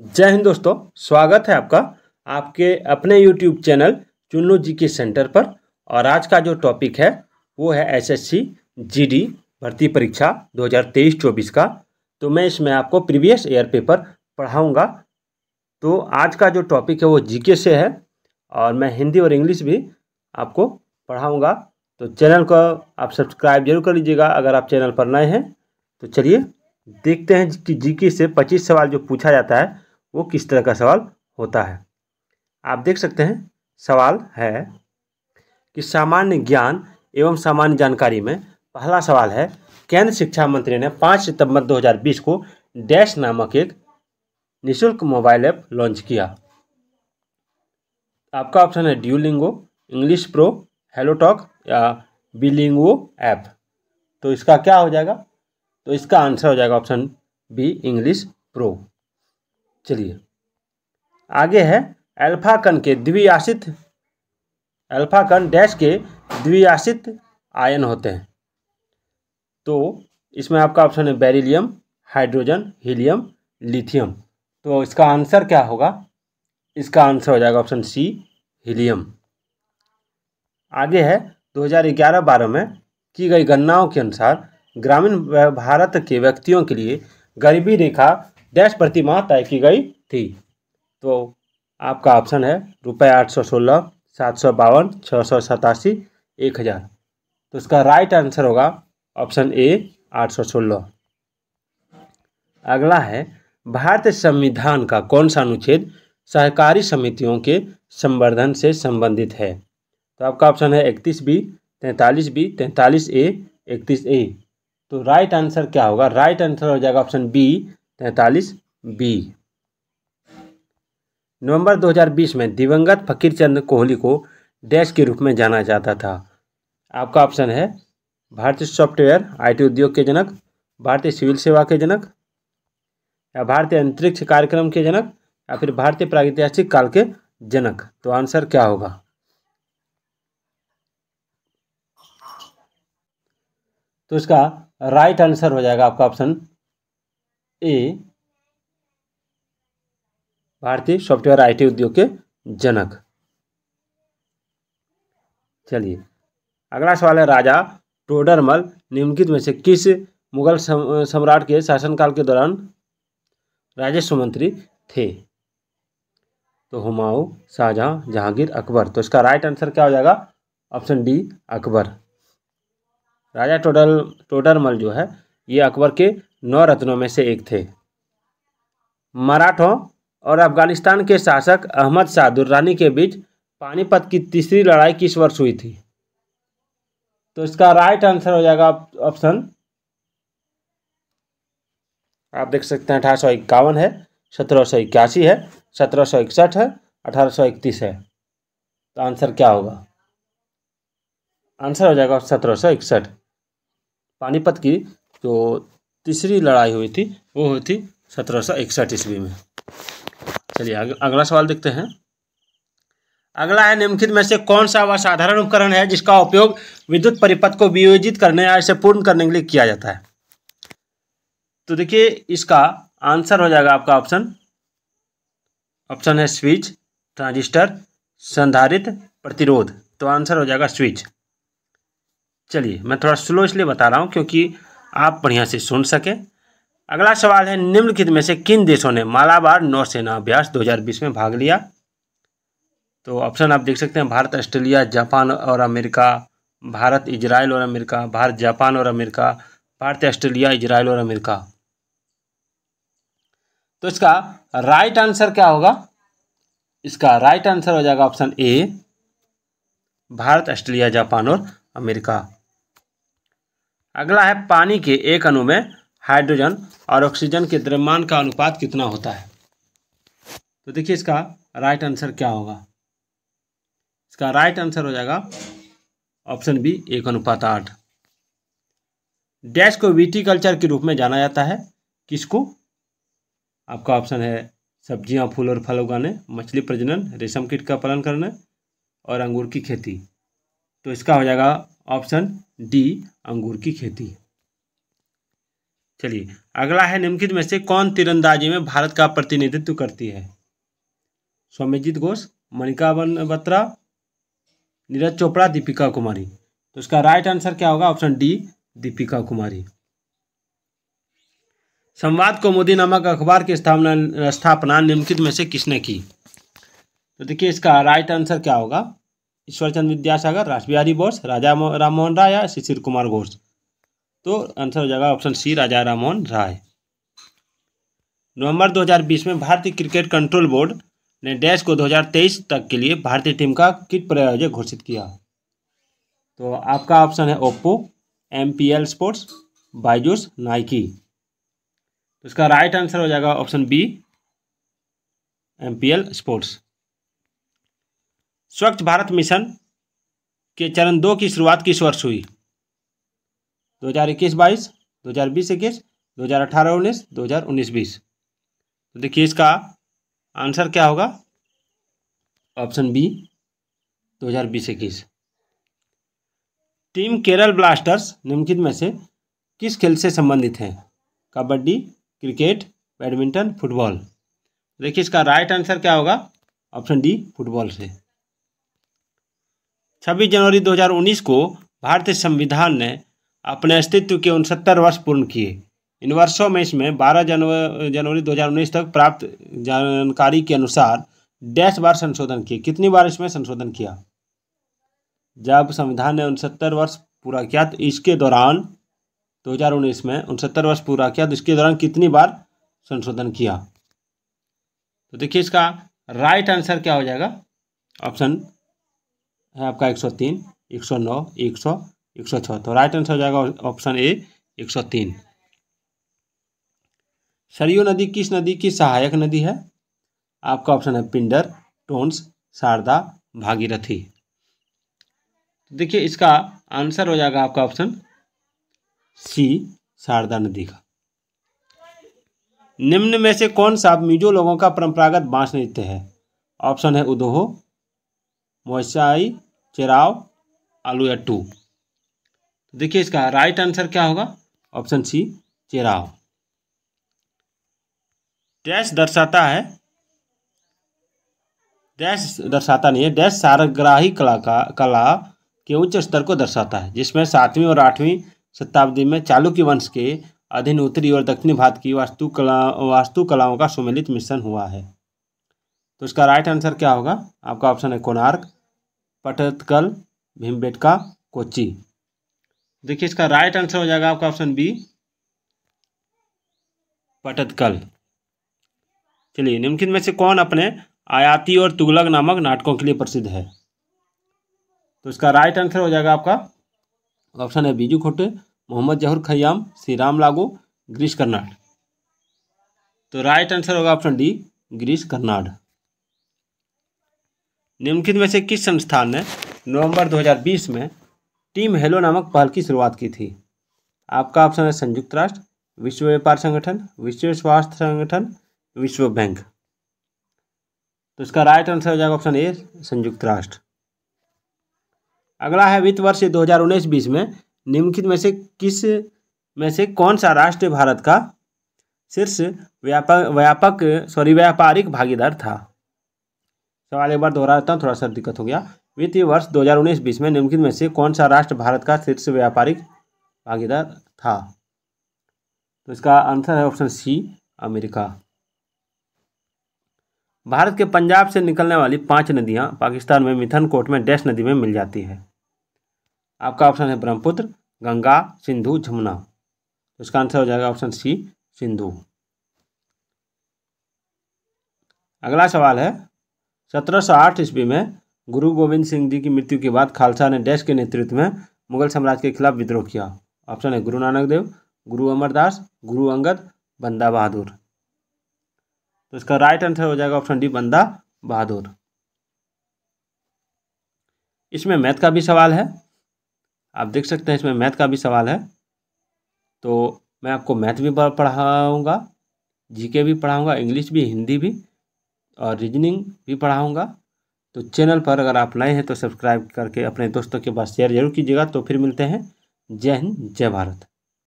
जय हिंद दोस्तों स्वागत है आपका आपके अपने यूट्यूब चैनल चुन्नू जी के सेंटर पर और आज का जो टॉपिक है वो है एसएससी जीडी भर्ती परीक्षा 2023-24 का तो मैं इसमें आपको प्रीवियस ईयर पेपर पढ़ाऊँगा तो आज का जो टॉपिक है वो जीके से है और मैं हिंदी और इंग्लिश भी आपको पढ़ाऊँगा तो चैनल को आप सब्सक्राइब जरूर कर लीजिएगा अगर आप चैनल पर नए हैं तो चलिए देखते हैं कि जीके से 25 सवाल जो पूछा जाता है वो किस तरह का सवाल होता है आप देख सकते हैं सवाल है कि सामान्य ज्ञान एवं सामान्य जानकारी में पहला सवाल है केंद्र शिक्षा मंत्री ने 5 सितंबर 2020 को डैश नामक एक निशुल्क मोबाइल ऐप लॉन्च किया आपका ऑप्शन है Duolingo English pro hello talk या बिलिंगो ऐप तो इसका क्या हो जाएगा तो इसका आंसर हो जाएगा ऑप्शन बी इंग्लिश प्रो चलिए आगे है अल्फा कण के द्विआशित अल्फा कण डैश के द्विआशित आयन होते हैं तो इसमें आपका ऑप्शन है बेरिलियम हाइड्रोजन हीलियम लिथियम तो इसका आंसर क्या होगा इसका आंसर हो जाएगा ऑप्शन सी हीलियम आगे है 2011-12 में की गई गणनाओं के अनुसार ग्रामीण भारत के व्यक्तियों के लिए गरीबी रेखा डैश प्रतिमा तय की गई थी तो आपका ऑप्शन है रुपये आठ सौ सोलह सात सौ बावन छः सौ सतासी एक हज़ार तो इसका राइट आंसर होगा ऑप्शन ए आठ सौ सोलह अगला है भारतीय संविधान का कौन सा अनुच्छेद सहकारी समितियों के संवर्धन से संबंधित है तो आपका ऑप्शन है इकतीस बी तैंतालीस बी तैंतालीस ए इकतीस ए तो राइट आंसर क्या होगा राइट आंसर हो जाएगा ऑप्शन बी तैंतालीस बी नवंबर 2020 में दिवंगत फकीर चंद कोहली को डैश के रूप में जाना जाता था आपका ऑप्शन है भारतीय सॉफ्टवेयर आईटी उद्योग के जनक भारतीय सिविल सेवा के जनक या भारतीय अंतरिक्ष कार्यक्रम के जनक या फिर भारतीय प्रागैतिहासिक काल के जनक तो आंसर क्या होगा तो इसका राइट आंसर हो जाएगा आपका ऑप्शन ए भारतीय सॉफ्टवेयर आईटी उद्योग के जनक चलिए अगला सवाल है राजा टोडरमल निम्नलिखित में से किस मुगल सम्राट के शासनकाल के दौरान राजस्व मंत्री थे तो हुमाऊ शाहजहां जहांगीर अकबर तो इसका राइट आंसर क्या हो जाएगा ऑप्शन डी अकबर राजा टोडल टोडरमल जो है ये अकबर के नौ रत्नों में से एक थे मराठों और अफगानिस्तान के शासक अहमद शाह दुर्रानी के बीच पानीपत की तीसरी लड़ाई किस वर्ष हुई थी तो इसका राइट आंसर हो जाएगा ऑप्शन आप देख सकते हैं अठारह सौ इक्यावन है सत्रह सौ इक्यासी है सत्रह सौ इकसठ है अठारह सौ इकतीस है तो आंसर क्या होगा आंसर हो जाएगा सत्रह सौ इकसठ पानीपत की जो तो तीसरी लड़ाई हुई थी वो हुई थी सत्रह सौ इकसठ ईस्वी में चलिए अगला सवाल देखते हैं अगला है निम्नलिखित में से कौन सा वह साधारण उपकरण है जिसका उपयोग विद्युत परिपथ को वियोजित करने या इसे पूर्ण करने के लिए किया जाता है तो देखिए इसका आंसर हो जाएगा आपका ऑप्शन ऑप्शन है स्विच ट्रांजिस्टर संधारित प्रतिरोध तो आंसर हो जाएगा स्विच चलिए मैं थोड़ा स्लो इसलिए बता रहा हूँ क्योंकि आप बढ़िया से सुन सकें अगला सवाल है निम्नलिखित में से किन देशों ने मालाबार नौसेना अभ्यास 2020 में भाग लिया तो ऑप्शन आप देख सकते हैं भारत ऑस्ट्रेलिया जापान और अमेरिका भारत इजराइल और अमेरिका भारत जापान और अमेरिका भारत ऑस्ट्रेलिया इजराइल और अमेरिका तो इसका राइट आंसर क्या होगा इसका राइट आंसर हो जाएगा option A Bharat Australia Japan और अमेरिका अगला है पानी के एक अणु में हाइड्रोजन और ऑक्सीजन के द्रव्यमान का अनुपात कितना होता है तो देखिए इसका राइट आंसर क्या होगा इसका राइट आंसर हो जाएगा ऑप्शन बी एक अनुपात आठ डैश को कल्चर के रूप में जाना जाता है किसको आपका ऑप्शन है सब्जियां फूल और फल उगाने मछली प्रजनन रेशम कीट का पालन करने और अंगूर की खेती तो इसका हो जाएगा ऑप्शन डी अंगूर की खेती चलिए अगला है निम्नलिखित में से कौन तीरंदाजी में भारत का प्रतिनिधित्व करती है सौम्यजीत घोष मनिका बत्रा नीरज चोपड़ा दीपिका कुमारी तो इसका राइट आंसर क्या होगा ऑप्शन डी दीपिका कुमारी संवाद को मोदी नामक अखबार की स्थापना स्थापना निम्नलिखित में से किसने की तो देखिए इसका राइट आंसर क्या होगा ईश्वरचंद विद्यासागर बिहारी बोस राजा राम मोहन राय या शिशिर कुमार घोष तो आंसर हो जाएगा ऑप्शन सी राजा राम मोहन राय नवंबर 2020 में भारतीय क्रिकेट कंट्रोल बोर्ड ने डैश को 2023 तक के लिए भारतीय टीम का किट प्रायोजक घोषित किया तो आपका ऑप्शन है Oppo M P L sports Byju's Nike तो इसका राइट आंसर हो जाएगा option B M P L sports Swachh Bharat mission के चरण दो की शुरुआत किस वर्ष हुई दो हज़ार इक्कीस बाईस दो हज़ार बीस इक्कीस दो हज़ार अठारह उन्नीस दो हज़ार उन्नीस बीस तो देखिए इसका आंसर क्या होगा ऑप्शन बी दो हज़ार बीस इक्कीस टीम केरल ब्लास्टर्स निम्नलिखित में से किस खेल से संबंधित हैं कबड्डी क्रिकेट बैडमिंटन फुटबॉल देखिए इसका राइट आंसर क्या होगा ऑप्शन डी फुटबॉल से 26 जनवरी 2019 को भारतीय संविधान ने अपने अस्तित्व के उनसत्तर वर्ष पूर्ण किए इन वर्षों में इसमें 12 जनवरी जनवरी 2019 तक प्राप्त जानकारी के अनुसार डैश बार संशोधन किए कितनी बार इसमें संशोधन किया जब संविधान ने उनसत्तर वर्ष पूरा किया तो इसके दौरान 2019 में उनसत्तर वर्ष पूरा किया तो इसके दौरान कितनी बार संशोधन किया तो देखिए इसका राइट आंसर क्या हो जाएगा ऑप्शन है आपका एक सौ तीन एक सौ नौ एक सौ एक सौ छः तो राइट आंसर हो जाएगा ऑप्शन ए एक सौ तीन सरयू नदी किस नदी की सहायक नदी है आपका ऑप्शन है पिंडर टोन्स शारदा भागीरथी तो देखिए इसका आंसर हो जाएगा आपका ऑप्शन सी शारदा नदी का निम्न में से कौन सा मिजो लोगों का परंपरागत बांस नृत्य है ऑप्शन है उदोहो मोसाई चेराव आलू या टू तो देखिए इसका राइट आंसर क्या होगा ऑप्शन सी चेराव डैश दर्शाता है डैश दर्शाता नहीं है डैश सारग्राही कला का कला के उच्च स्तर को दर्शाता है जिसमें सातवीं और आठवीं शताब्दी में चालुक्य वंश के अधीन उत्तरी और दक्षिणी भारत की वास्तुकला वास्तुकलाओं का सुमिलित मिश्रण हुआ है तो इसका राइट आंसर क्या होगा आपका ऑप्शन है कोणार्क भीम भीमबेटका कोची देखिए इसका राइट आंसर हो जाएगा आपका ऑप्शन बी पटतकल चलिए निम्नलिखित में से कौन अपने आयाती और तुगलक नामक नाटकों के लिए प्रसिद्ध है तो इसका राइट आंसर हो जाएगा आपका ऑप्शन है बीजू खोटे मोहम्मद जहूर खयाम श्री राम लागू ग्रीस कर्नाड तो राइट आंसर होगा ऑप्शन डी ग्रीस कर्नाड निम्नलिखित में से किस संस्थान ने नवंबर 2020 में टीम हेलो नामक पहल की शुरुआत की थी आपका ऑप्शन है संयुक्त राष्ट्र विश्व व्यापार संगठन विश्व स्वास्थ्य संगठन विश्व बैंक तो इसका राइट आंसर हो जाएगा ऑप्शन ए संयुक्त राष्ट्र अगला है वित्त वर्ष 2019-20 में निम्नलिखित में से किस में से कौन सा राष्ट्र भारत का शीर्ष व्यापक व्यापक सॉरी व्यापारिक भागीदार था सवाल एक बार दोहरा देता हूँ थोड़ा सा दिक्कत हो गया वित्तीय वर्ष 2019-20 में निम्नलिखित में से कौन सा राष्ट्र भारत का शीर्ष व्यापारिक भागीदार था तो इसका आंसर है ऑप्शन सी अमेरिका भारत के पंजाब से निकलने वाली पांच नदियां पाकिस्तान में मिथन कोट में डैश नदी में मिल जाती है आपका ऑप्शन है ब्रह्मपुत्र गंगा सिंधु जमुना इसका आंसर हो जाएगा ऑप्शन सी सिंधु अगला सवाल है सत्रह ईस्वी में गुरु गोविंद सिंह जी की मृत्यु के बाद खालसा ने डैश के नेतृत्व में मुगल साम्राज्य के खिलाफ विद्रोह किया ऑप्शन है गुरु नानक देव गुरु अमरदास गुरु अंगद बंदा बहादुर तो इसका राइट आंसर हो जाएगा ऑप्शन डी बंदा बहादुर इसमें मैथ का भी सवाल है आप देख सकते हैं इसमें मैथ का भी सवाल है तो मैं आपको मैथ भी पढ़ाऊँगा जीके भी पढ़ाऊँगा इंग्लिश भी हिंदी भी और रीजनिंग भी पढ़ाऊँगा तो चैनल पर अगर आप नए हैं तो सब्सक्राइब करके अपने दोस्तों के पास शेयर जरूर कीजिएगा तो फिर मिलते हैं जय हिंद जय भारत